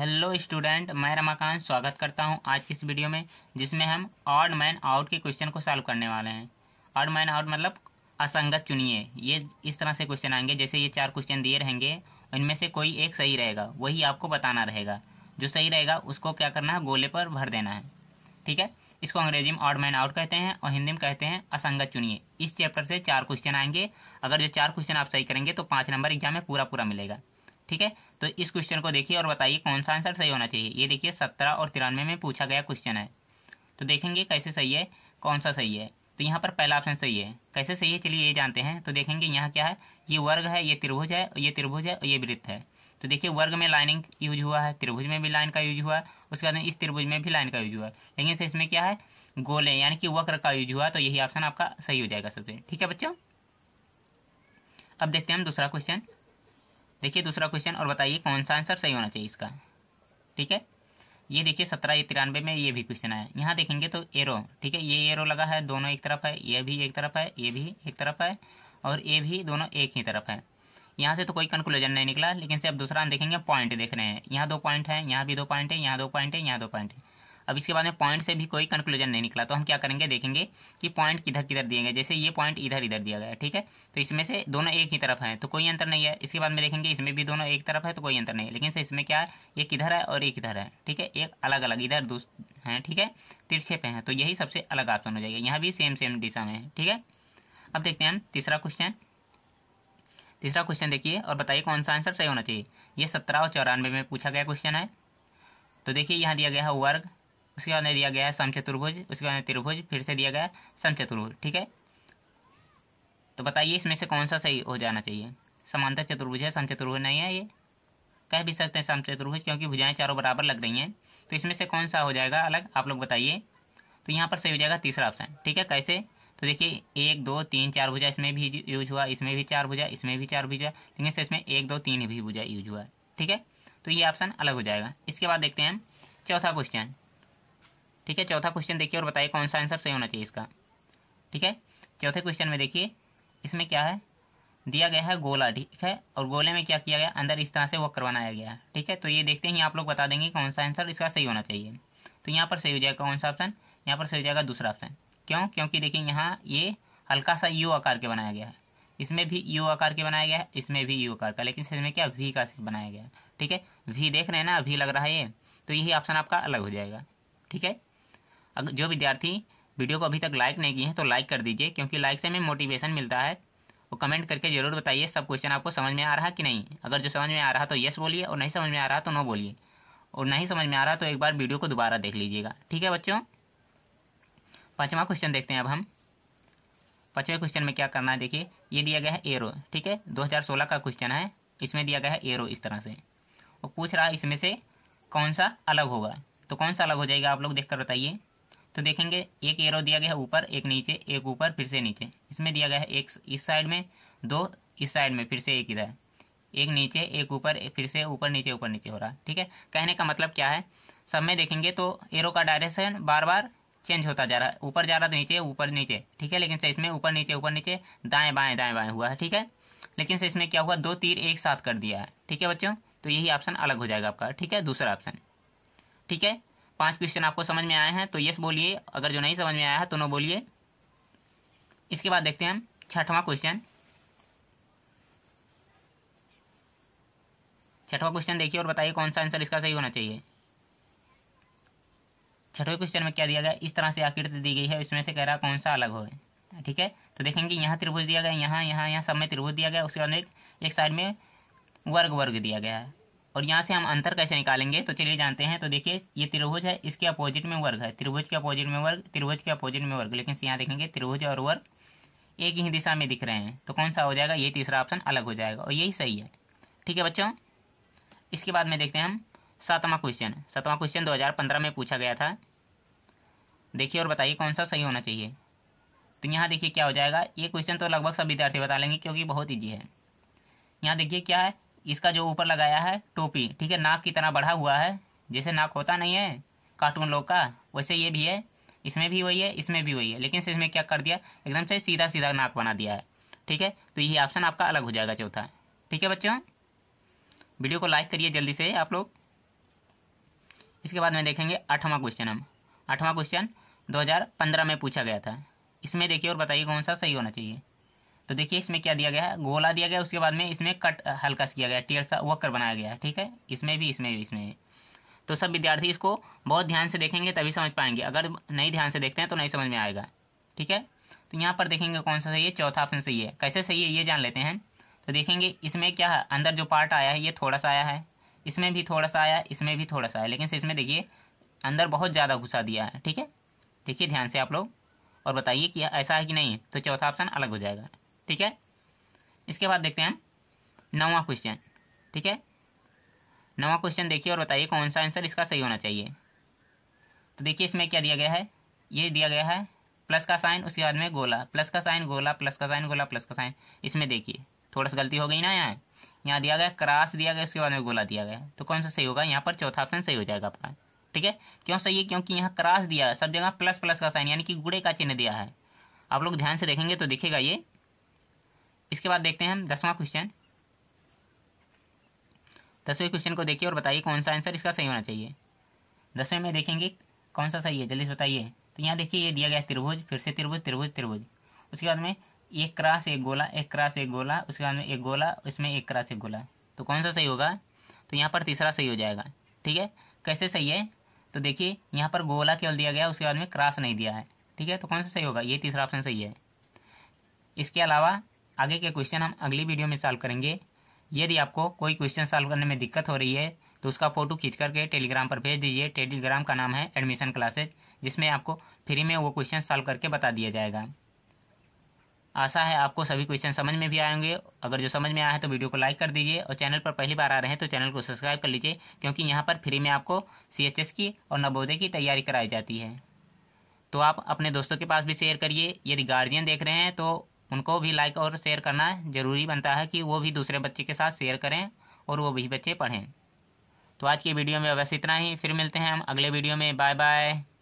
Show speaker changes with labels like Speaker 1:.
Speaker 1: hello student मैं रमाकांत स्वागत करता हूं आज की इस वीडियो में जिसमें हम ऑड मैन आउट के क्वेश्चन को सॉल्व करने वाले हैं ऑड मैन आउट मतलब असंगत चुनिए ये इस तरह से क्वेश्चन आएंगे जैसे ये चार क्वेश्चन दिए रहेंगे इनमें से कोई एक सही रहेगा वही आपको बताना रहेगा जो सही रहेगा उसको क्या करना है गोले पर भर देना है ठीक है इसको अंग्रेजी में ऑड मैन आउट कहते हैं और हिंदी में कहते हैं असंगत चुनिए इस चैप्टर से चार क्वेश्चन आएंगे अगर जो चार क्वेश्चन आप सही करेंगे तो पाँच नंबर एग्जाम में पूरा पूरा मिलेगा ठीक है तो इस क्वेश्चन को देखिए और बताइए कौन सा आंसर सही होना चाहिए ये देखिए सत्रह और तिरानवे में पूछा गया क्वेश्चन है तो देखेंगे कैसे सही है कौन सा सही है तो यहाँ पर पहला ऑप्शन सही है कैसे सही है चलिए ये जानते हैं तो देखेंगे यहाँ क्या है ये वर्ग है ये त्रिभुज है ये त्रिभुज है और ये वृत्त है तो देखिए वर्ग में लाइनिंग यूज हुआ है त्रिभुज में भी लाइन का यूज हुआ है उसके बाद इस त्रिभुज में भी लाइन का यूज हुआ है लेकिन से इसमें क्या है गोले यानी कि वक्र का यूज हुआ तो यही ऑप्शन आपका सही हो जाएगा सबसे ठीक है बच्चों अब देखते हैं हम दूसरा क्वेश्चन देखिए दूसरा क्वेश्चन और बताइए कौन सा आंसर सही होना चाहिए इसका ठीक है ये देखिए सत्रह या तिरानवे में ये भी क्वेश्चन आया यहाँ देखेंगे तो एरो ठीक है ये एरो लगा है दोनों एक तरफ है ये भी एक तरफ है ये भी एक तरफ है और ये भी दोनों एक ही तरफ है यहाँ से तो कोई कंक्लूजन नहीं निकला लेकिन से अब दूसरा हम देखेंगे पॉइंट देख रहे हैं यहाँ दो पॉइंट है यहाँ भी दो पॉइंट है यहाँ दो पॉइंट है यहाँ दो पॉइंट है अब इसके बाद में पॉइंट से भी कोई कंक्लूजन नहीं निकला तो हम क्या करेंगे देखेंगे कि पॉइंट किधर किधर दिए गए जैसे ये पॉइंट इधर इधर दिया गया ठीक है तो इसमें से दोनों एक ही तरफ है तो कोई अंतर नहीं है इसके बाद में देखेंगे इसमें भी दोनों एक तरफ है तो कोई अंतर नहीं है लेकिन से इसमें क्या है एक इधर है और एक इधर है ठीक है एक अलग अलग इधर दो है ठीक है तिरछे पे हैं तो यही सबसे अलग ऑप्शन हो जाएगा यहाँ भी सेम सेम दिशा में है ठीक है अब देखते हैं हम तीसरा क्वेश्चन तीसरा क्वेश्चन देखिए और बताइए कौन सा आंसर सही होना चाहिए ये सत्रह और चौरानवे में पूछा गया क्वेश्चन है तो देखिए यहाँ दिया गया है वर्ग उसके बाद दिया गया है समचतुर्भुज उसके बाद त्रिभुज फिर से दिया गया है समचतुर्भुज ठीक है तो बताइए इसमें से कौन सा सही हो जाना चाहिए समांतर चतुर्भुज है समचतुर्भुज नहीं है ये कह भी सकते हैं समचतुर्भुज क्योंकि भुजाएं चारों बराबर लग रही हैं तो इसमें से कौन सा हो जाएगा अलग आप लोग बताइए तो यहाँ पर सही हो जाएगा तीसरा ऑप्शन ठीक है कैसे तो देखिए एक दो तीन चार भुजा इसमें भी यूज हुआ इसमें भी चार भुजा इसमें भी चार भुजा लेकिन इसमें एक दो तीन भी भुजा यूज हुआ ठीक है तो ये ऑप्शन अलग हो जाएगा इसके बाद देखते हैं हम चौथा क्वेश्चन ठीक है चौथा क्वेश्चन देखिए और बताइए कौन सा आंसर सही होना चाहिए इसका ठीक है चौथे क्वेश्चन में देखिए इसमें क्या है दिया गया है गोला ठीक है और गोले में क्या किया गया अंदर इस तरह से वक्र बनाया गया है ठीक है तो ये देखते ही आप लोग बता देंगे कौन सा आंसर इसका सही होना चाहिए तो यहाँ पर सही हो जाएगा कौन सा ऑप्शन यहाँ पर सही हो जाएगा दूसरा ऑप्शन क्यों क्योंकि देखिए यहाँ ये हल्का सा यू आकार के बनाया गया है इसमें भी यू आकार के बनाया गया है इसमें भी यू आकार का लेकिन इसमें क्या वी का बनाया गया है ठीक है वी देख रहे हैं ना वी लग रहा है ये तो यही ऑप्शन आपका अलग हो जाएगा ठीक है अगर जो विद्यार्थी वीडियो को अभी तक लाइक नहीं किए हैं तो लाइक कर दीजिए क्योंकि लाइक से हमें मोटिवेशन मिलता है वो कमेंट करके जरूर बताइए सब क्वेश्चन आपको समझ में आ रहा कि नहीं अगर जो समझ में आ रहा तो येस बोलिए और नहीं समझ में आ रहा तो नो बोलिए और नहीं समझ में आ रहा तो एक बार वीडियो को दोबारा देख लीजिएगा ठीक है बच्चों पाँचवा क्वेश्चन देखते हैं अब हम पाँचवें क्वेश्चन में क्या करना है देखिए ये दिया गया है एरो ठीक है 2016 का क्वेश्चन है इसमें दिया गया है एरो इस तरह से और पूछ रहा है इसमें से कौन सा अलग होगा तो कौन सा अलग हो जाएगा आप लोग देख कर बताइए तो देखेंगे एक एरो दिया गया है ऊपर एक नीचे एक ऊपर फिर से नीचे इसमें दिया गया है एक इस साइड में दो इस साइड में फिर से एक इधर एक नीचे एक ऊपर फिर से ऊपर नीचे ऊपर नीचे हो रहा है ठीक है कहने का मतलब क्या है सब में देखेंगे तो एरो का डायरेक्शन बार बार चेंज होता जा रहा है ऊपर जा रहा तो नीचे ऊपर नीचे ठीक है लेकिन इसमें ऊपर नीचे ऊपर नीचे दाएं बाएं दाएं बाएं हुआ है ठीक है लेकिन से इसमें क्या हुआ दो तीर एक साथ कर दिया है ठीक है बच्चों तो यही ऑप्शन अलग हो जाएगा आपका ठीक है दूसरा ऑप्शन ठीक है पांच क्वेश्चन आपको समझ में आए हैं तो यस बोलिए अगर जो नहीं समझ में आया है तो नो बोलिए इसके बाद देखते हैं हम छठवां क्वेश्चन छठवां क्वेश्चन देखिए और बताइए कौन सा आंसर इसका सही होना चाहिए छठवें क्वेश्चन में क्या दिया गया इस तरह से आकृति दी गई है इसमें से कह रहा कौन सा अलग हो ठीक है तो देखेंगे यहाँ त्रिभुज दिया गया यहाँ यहाँ यहाँ सब में त्रिभुज दिया गया उसके बाद एक, एक साइड में वर्ग वर्ग दिया गया है और यहाँ से हम अंतर कैसे निकालेंगे तो चलिए जानते हैं तो देखिए ये त्रिभुज है इसके अपोजिट में वर्ग है त्रिभुज के अपोजिट में वर्ग त्रिभुज के अपोजिट में वर्ग लेकिन यहाँ देखेंगे त्रिभुज और वर्ग एक ही दिशा में दिख रहे हैं तो कौन सा हो जाएगा ये तीसरा ऑप्शन अलग हो जाएगा और यही सही है ठीक है बच्चों इसके बाद में देखते हैं हम सातवां क्वेश्चन सातवां क्वेश्चन दो में पूछा गया था देखिए और बताइए कौन सा सही होना चाहिए तो यहाँ देखिए क्या हो जाएगा ये क्वेश्चन तो लगभग सब विद्यार्थी बता लेंगे क्योंकि बहुत ईजी है यहाँ देखिए क्या है इसका जो ऊपर लगाया है टोपी ठीक है नाक की तरह बढ़ा हुआ है जैसे नाक होता नहीं है कार्टून लोग का वैसे ये भी है इसमें भी वही है इसमें भी वही है लेकिन से इसमें क्या कर दिया एकदम से सीधा सीधा नाक बना दिया है ठीक है तो यही ऑप्शन आपका अलग हो जाएगा चौथा ठीक है बच्चों वीडियो को लाइक करिए जल्दी से आप लोग इसके बाद में देखेंगे आठवां क्वेश्चन हम आठवां क्वेश्चन 2015 में पूछा गया था इसमें देखिए और बताइए कौन सा सही होना चाहिए तो देखिए इसमें क्या दिया गया है गोला दिया गया उसके बाद में इसमें कट हल्का किया गया टीयर सा वक्कर बनाया गया है ठीक है इसमें भी इसमें भी इसमें तो सब विद्यार्थी इसको बहुत ध्यान से देखेंगे तभी समझ पाएंगे अगर नहीं ध्यान से देखते हैं तो नहीं समझ में आएगा ठीक है तो यहाँ पर देखेंगे कौन सा सही है चौथा ऑप्शन सही है कैसे सही है ये जान लेते हैं तो देखेंगे इसमें क्या है अंदर जो पार्ट आया है ये थोड़ा सा आया है इसमें भी थोड़ा सा आया इसमें भी थोड़ा सा आया लेकिन इसमें देखिए अंदर बहुत ज़्यादा घुसा दिया है ठीक है देखिए ध्यान से आप लोग और बताइए कि ऐसा है कि नहीं तो चौथा ऑप्शन अलग हो जाएगा ठीक है इसके बाद देखते हैं नवा क्वेश्चन ठीक है नवा क्वेश्चन देखिए और बताइए कौन सा आंसर इसका सही होना चाहिए तो देखिए इसमें क्या दिया गया है ये दिया गया है प्लस का साइन उसके बाद में गोला प्लस का साइन गोला प्लस का साइन गोला प्लस का साइन इसमें देखिए थोड़ा सा गलती हो गई ना यहाँ यहाँ दिया गया क्रास दिया गया उसके बाद में गोला दिया गया तो कौन सा सही होगा यहाँ पर चौथा ऑप्शन सही हो जाएगा आपका ठीक है क्यों सही है क्योंकि यहाँ क्रास दिया सब जगह प्लस प्लस का साइन यानी कि गुड़े का चिन्ह दिया है आप लोग ध्यान से देखेंगे तो दिखेगा ये इसके बाद देखते हैं हम दसवां क्वेश्चन दसवें क्वेश्चन को देखिए और बताइए कौन सा आंसर इसका सही होना चाहिए दसवें में देखेंगे कौन सा सही है जल्दी से बताइए तो यहाँ देखिए ये दिया गया है त्रिभुज फिर से त्रिभुज त्रिभुज त्रिभुज उसके बाद में एक क्रास एक गोला एक क्रास एक गोला उसके बाद में एक गोला उसमें एक क्रास एक गोला तो कौन सा सही होगा तो यहाँ पर तीसरा सही हो जाएगा ठीक है कैसे सही है तो देखिए यहाँ पर गोला केवल दिया गया उसके बाद में क्रास नहीं दिया है ठीक है तो कौन सा सही होगा ये तीसरा ऑप्शन सही है इसके अलावा आगे के क्वेश्चन हम अगली वीडियो में सॉल्व करेंगे यदि आपको कोई क्वेश्चन सॉल्व करने में दिक्कत हो रही है तो उसका फोटो खींच करके टेलीग्राम पर भेज दीजिए टेलीग्राम का नाम है एडमिशन क्लासेज जिसमें आपको फ्री में वो क्वेश्चन सॉल्व करके बता दिया जाएगा आशा है आपको सभी क्वेश्चन समझ में भी आएंगे अगर जो समझ में आया है तो वीडियो को लाइक कर दीजिए और चैनल पर पहली बार आ रहे हैं तो चैनल को सब्सक्राइब कर लीजिए क्योंकि यहाँ पर फ्री में आपको सी की और नवोदय की तैयारी कराई जाती है तो आप अपने दोस्तों के पास भी शेयर करिए यदि गार्जियन देख रहे हैं तो उनको भी लाइक और शेयर करना ज़रूरी बनता है कि वो भी दूसरे बच्चे के साथ शेयर करें और वो भी बच्चे पढ़ें तो आज की वीडियो में बस इतना ही फिर मिलते हैं हम अगले वीडियो में बाय बाय